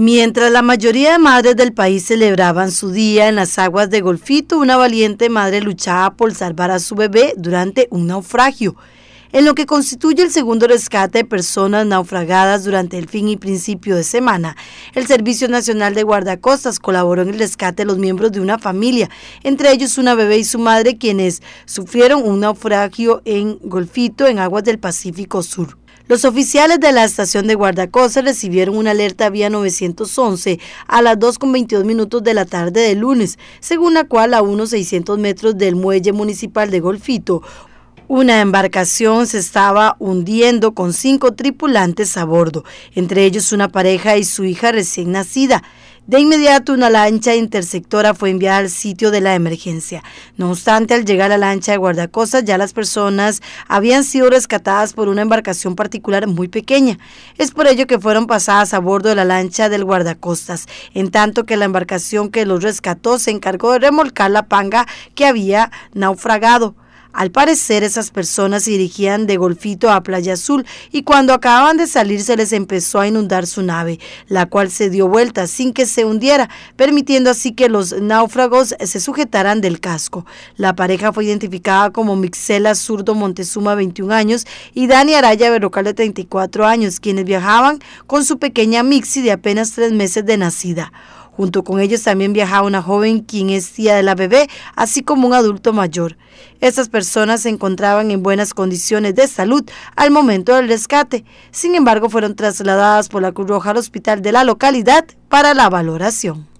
Mientras la mayoría de madres del país celebraban su día en las aguas de Golfito, una valiente madre luchaba por salvar a su bebé durante un naufragio, en lo que constituye el segundo rescate de personas naufragadas durante el fin y principio de semana. El Servicio Nacional de Guardacostas colaboró en el rescate de los miembros de una familia, entre ellos una bebé y su madre, quienes sufrieron un naufragio en Golfito, en aguas del Pacífico Sur. Los oficiales de la estación de guardacostas recibieron una alerta vía 911 a las 2.22 minutos de la tarde de lunes, según la cual a unos 600 metros del muelle municipal de Golfito, una embarcación se estaba hundiendo con cinco tripulantes a bordo, entre ellos una pareja y su hija recién nacida. De inmediato una lancha interceptora fue enviada al sitio de la emergencia. No obstante, al llegar a la lancha de guardacostas ya las personas habían sido rescatadas por una embarcación particular muy pequeña. Es por ello que fueron pasadas a bordo de la lancha del guardacostas, en tanto que la embarcación que los rescató se encargó de remolcar la panga que había naufragado. Al parecer esas personas se dirigían de Golfito a Playa Azul y cuando acababan de salir se les empezó a inundar su nave, la cual se dio vuelta sin que se hundiera, permitiendo así que los náufragos se sujetaran del casco. La pareja fue identificada como Mixela Zurdo Montezuma, 21 años, y Dani Araya Berrocal, de 34 años, quienes viajaban con su pequeña Mixi de apenas tres meses de nacida. Junto con ellos también viajaba una joven quien es tía de la bebé, así como un adulto mayor. Estas personas se encontraban en buenas condiciones de salud al momento del rescate. Sin embargo, fueron trasladadas por la Cruz Roja al hospital de la localidad para la valoración.